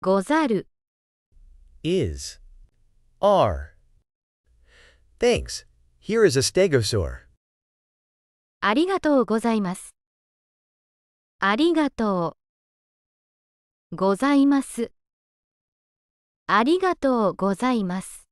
ござる is are Thanks. Here is a stegosaur. ありがとうございます。ありがとうございます。ありがとうございます。